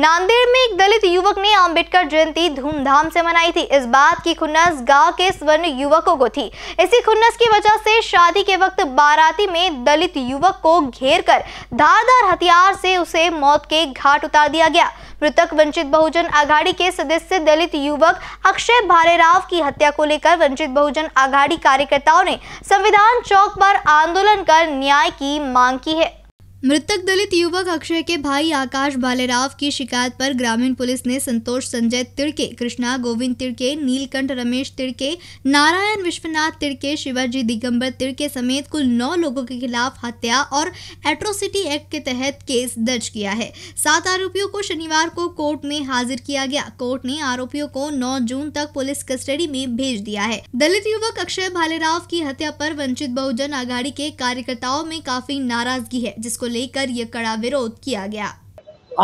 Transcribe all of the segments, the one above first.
नांदेड़ में एक दलित युवक ने अंबेडकर जयंती धूमधाम से मनाई थी इस बात की खुन्नस गांव के स्वर्ण युवकों को थी इसी खुन्नस की वजह से शादी के वक्त बाराती में दलित युवक को घेर कर धारदार हथियार से उसे मौत के घाट उतार दिया गया मृतक वंचित बहुजन आघाड़ी के सदस्य दलित युवक अक्षय राव की हत्या को लेकर वंचित बहुजन आघाड़ी कार्यकर्ताओं ने संविधान चौक पर आंदोलन कर न्याय की मांग की है मृतक दलित युवक अक्षय के भाई आकाश बालेराव की शिकायत पर ग्रामीण पुलिस ने संतोष संजय तिड़के कृष्णा गोविंद तिड़के नीलकंठ रमेश तिड़के नारायण विश्वनाथ तिड़के शिवाजी दिगंबर तिड़के समेत कुल नौ लोगों के खिलाफ हत्या और एट्रोसिटी एक्ट के तहत केस दर्ज किया है सात आरोपियों को शनिवार को कोर्ट में हाजिर किया गया कोर्ट ने आरोपियों को नौ जून तक पुलिस कस्टडी में भेज दिया है दलित युवक अक्षय भालेराव की हत्या पर वंचित बहुजन आघाड़ी के कार्यकर्ताओं में काफी नाराजगी है जिसको को लेकर यह कड़ा विरोध किया गया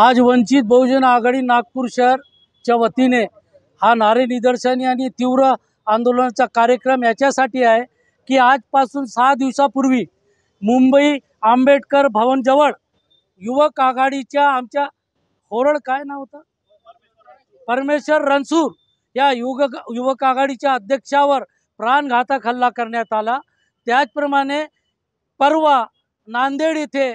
आज वंचित बहुजन आघाडी नागपूर शहरच्या वतीने हा नारे निदर्शन आणि तीव्र आंदोलनाचा कार्यक्रम याच्यासाठी आहे की आजपासून सहा दिवसापूर्वी मुंबई आंबेडकर भवन भवनजवळ युवक आघाडीच्या आमच्या होरड काय नाव परमेश्वर रणसूर या युवक युवक आघाडीच्या अध्यक्षावर प्राणघातक हल्ला करण्यात आला त्याचप्रमाणे परवा नांदेड येथे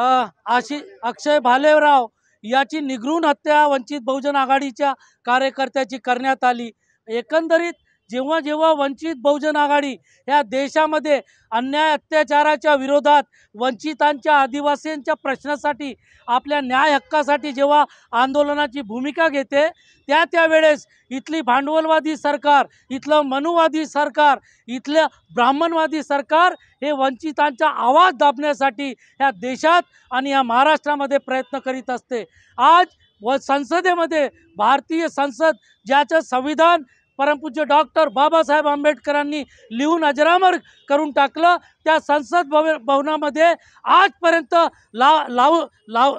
आशी अक्षय भालेराव याची निगरून हत्या वंचित बहुजन आघाडीच्या कार्यकर्त्याची करण्यात आली एकंदरीत जेव्हा जेव्हा वंचित बहुजन आघाडी या देशामध्ये अन्याय अत्याचाराच्या विरोधात वंचितांच्या आदिवासींच्या प्रश्नासाठी आपल्या न्याय हक्कासाठी जेव्हा आंदोलनाची भूमिका घेते त्या त्यावेळेस इथली भांडवलवादी सरकार इथलं मनुवादी सरकार इथलं ब्राह्मणवादी सरकार हे वंचितांचा आवाज दाबण्यासाठी ह्या देशात आणि या महाराष्ट्रामध्ये प्रयत्न करीत असते आज व संसदेमध्ये भारतीय संसद ज्याचं संविधान परमपूज्य डॉक्टर बाबासाहेब आंबेडकरांनी लिहून अजरामर करून टाकलं त्या संसद भव भवनामध्ये आजपर्यंत लाव लाव लाव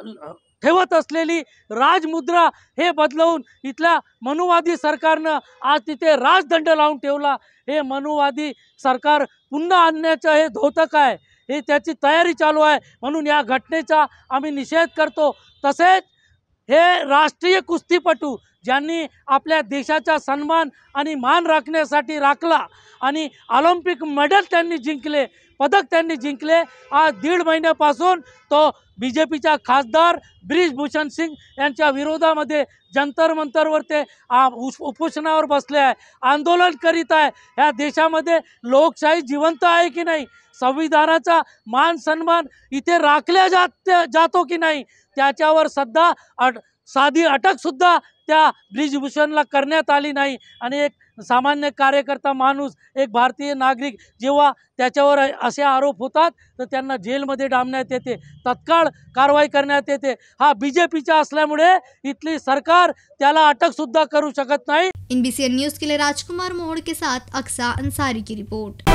ठेवत असलेली राजमुद्रा हे बदलवून इथल्या मनुवादी सरकारनं आज तिथे राजदंड लावून ठेवला हे मनुवादी सरकार पुन्हा आणण्याचं हे धोतक आहे हे त्याची तयारी चालू आहे म्हणून या घटनेचा आम्ही निषेध करतो तसेच ये राष्ट्रीय कुस्तीपटू ज्यांनी अपने देशाचा सन्मान आणि मान राखण्यासाठी राखला आणि ऑलिम्पिक मेडल जिंकले पदक जिंकले आज दीड महिन्यापासून तो बीजेपी खासदार ब्रिजभूषण सिंह सिंग विरोधा विरोधामध्ये जंतर मंतरवरते उपोषणा बसले आहे आंदोलन करीत है हा देशामध्ये लोकशाही जिवंत है कि नहीं संविधानाचा मान सन्मान इथे राखले जात जातो की नाही त्याच्यावर साधी अटकसुद्धा त्या ब्रिजभूषणला करण्यात आली नाही आणि एक सामान्य कार्यकर्ता माणूस एक भारतीय नागरिक जेव्हा त्याच्यावर असे आरोप होतात तर त्यांना जेलमध्ये डांबण्यात येते तत्काळ कारवाई करण्यात येते हा बी जे असल्यामुळे इथली सरकार त्याला अटकसुद्धा करू शकत नाही इन न्यूज़ के लिए राजकुमार मोहड़ के साथ अक्सा अंसारी की रिपोर्ट